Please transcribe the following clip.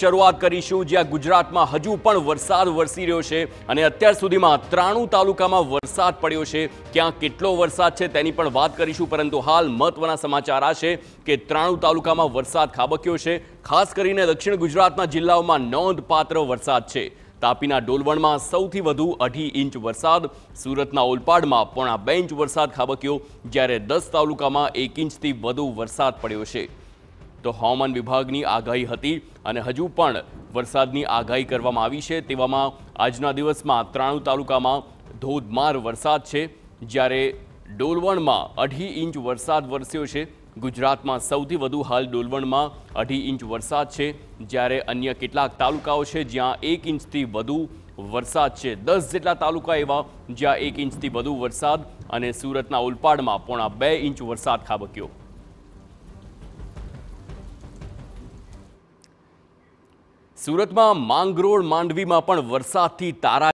શરૂઆત કરીશું જ્યાં ગુજરાતમાં હજુ પણ વરસાદ વરસી રહ્યો છે અને અત્યાર સુધીમાં ત્રાણું તાલુકામાં વરસાદ પડ્યો છે ક્યાં કેટલો વરસાદ છે તેની પણ વાત કરીશું પરંતુ હાલ મહત્વના સમાચાર આ છે કે ત્રાણું તાલુકામાં વરસાદ ખાબક્યો છે ખાસ કરીને દક્ષિણ ગુજરાતના જિલ્લાઓમાં નોંધપાત્ર વરસાદ છે તાપીના ડોલવણમાં સૌથી વધુ અઢી ઇંચ વરસાદ સુરતના ઓલપાડમાં પોણા બે ઇંચ વરસાદ ખાબક્યો જ્યારે દસ તાલુકામાં એક ઇંચથી વધુ વરસાદ પડ્યો છે તો હવામાન વિભાગની આગાહી હતી અને હજુ પણ વરસાદની આગાહી કરવામાં આવી છે તેવામાં આજના દિવસમાં ત્રાણુ તાલુકામાં ધોધમાર વરસાદ છે જ્યારે ડોલવણમાં અઢી ઇંચ વરસાદ વરસ્યો છે ગુજરાતમાં સૌથી વધુ હાલ ડોલવણમાં અઢી ઇંચ વરસાદ છે જ્યારે અન્ય કેટલાક તાલુકાઓ છે જ્યાં એક ઇંચથી વધુ વરસાદ છે દસ જેટલા તાલુકા એવા જ્યાં એક ઇંચથી વધુ વરસાદ અને સુરતના ઉલપાડમાં પોણા બે ઇંચ વરસાદ ખાબક્યો સુરતમાં માંગરોળ માંડવીમાં પણ વરસાદથી તારા